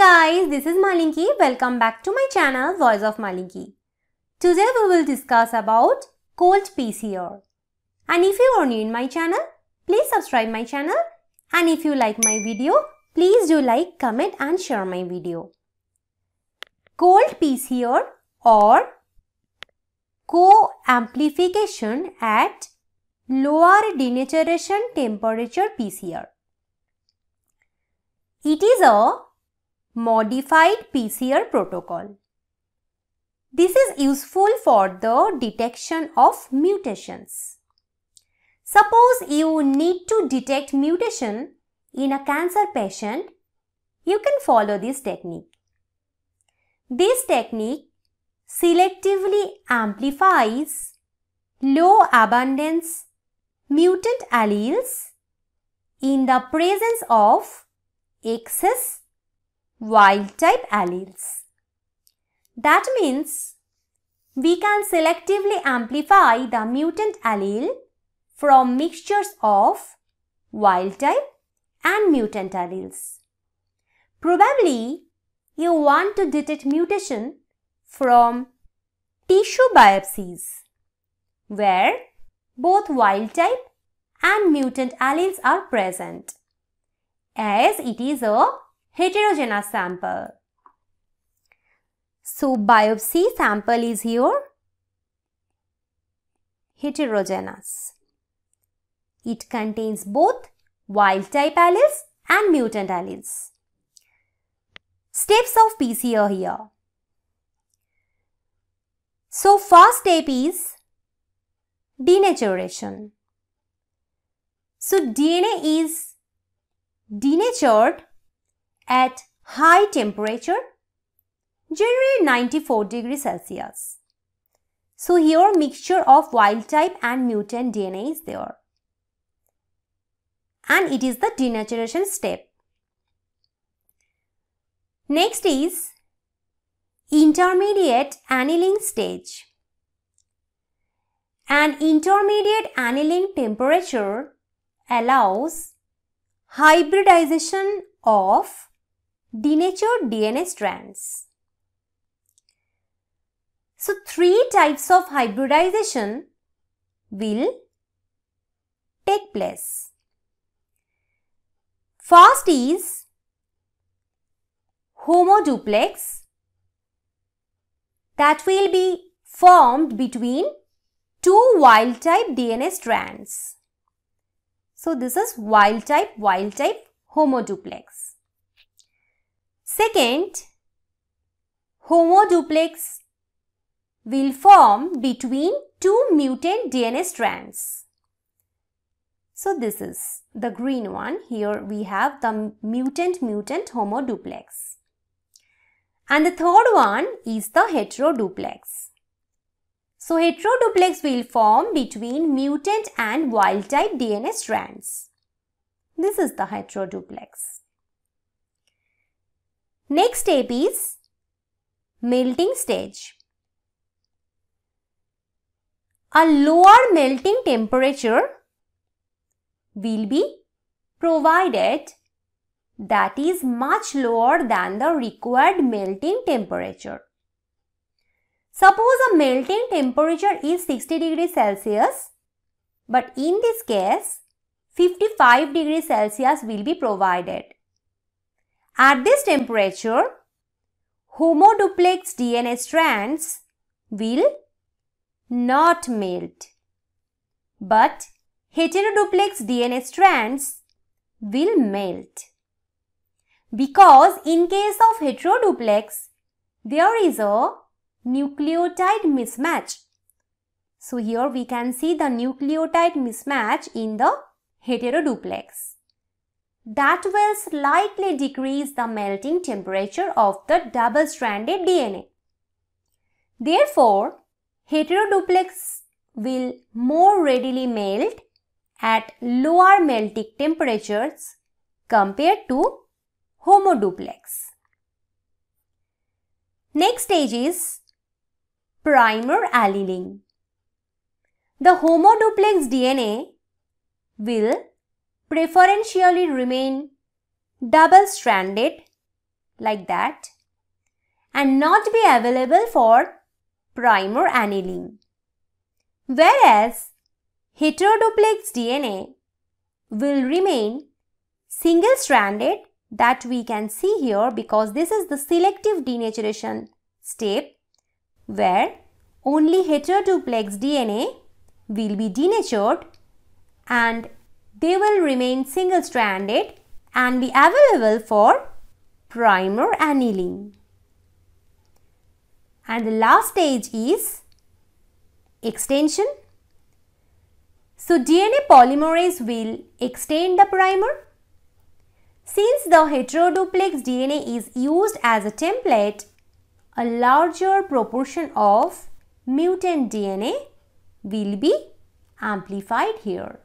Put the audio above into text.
guys, this is Malinki. Welcome back to my channel Voice of Malinki. Today we will discuss about cold PCR. And if you are new in my channel, please subscribe my channel. And if you like my video, please do like, comment and share my video. Cold PCR or co-amplification at lower denaturation temperature PCR. It is a Modified PCR protocol. This is useful for the detection of mutations. Suppose you need to detect mutation in a cancer patient, you can follow this technique. This technique selectively amplifies low abundance mutant alleles in the presence of excess wild type alleles. That means we can selectively amplify the mutant allele from mixtures of wild type and mutant alleles. Probably you want to detect mutation from tissue biopsies where both wild type and mutant alleles are present as it is a heterogeneous sample. So biopsy sample is here heterogeneous. It contains both wild type alleles and mutant alleles. Steps of PCR here. So first step is denaturation. So DNA is denatured at high temperature, generally 94 degrees Celsius. So here mixture of wild type and mutant DNA is there. And it is the denaturation step. Next is intermediate annealing stage. An intermediate annealing temperature allows hybridization of denatured DNA strands. So, three types of hybridization will take place. First is homoduplex that will be formed between two wild type DNA strands. So, this is wild type, wild type homoduplex. Second, homoduplex will form between two mutant DNA strands. So this is the green one. Here we have the mutant-mutant homoduplex. And the third one is the heteroduplex. So heteroduplex will form between mutant and wild type DNA strands. This is the heteroduplex. Next step is melting stage. A lower melting temperature will be provided that is much lower than the required melting temperature. Suppose a melting temperature is 60 degrees Celsius, but in this case 55 degrees Celsius will be provided. At this temperature, homoduplex DNA strands will not melt, but heteroduplex DNA strands will melt. Because in case of heteroduplex, there is a nucleotide mismatch. So here we can see the nucleotide mismatch in the heteroduplex that will slightly decrease the melting temperature of the double-stranded DNA. Therefore, heteroduplex will more readily melt at lower melting temperatures compared to homoduplex. Next stage is primer alleling. The homoduplex DNA will preferentially remain double-stranded like that and not be available for primer annealing. Whereas heteroduplex DNA will remain single-stranded that we can see here because this is the selective denaturation step where only heteroduplex DNA will be denatured and they will remain single-stranded and be available for primer annealing. And the last stage is extension. So DNA polymerase will extend the primer. Since the heteroduplex DNA is used as a template, a larger proportion of mutant DNA will be amplified here.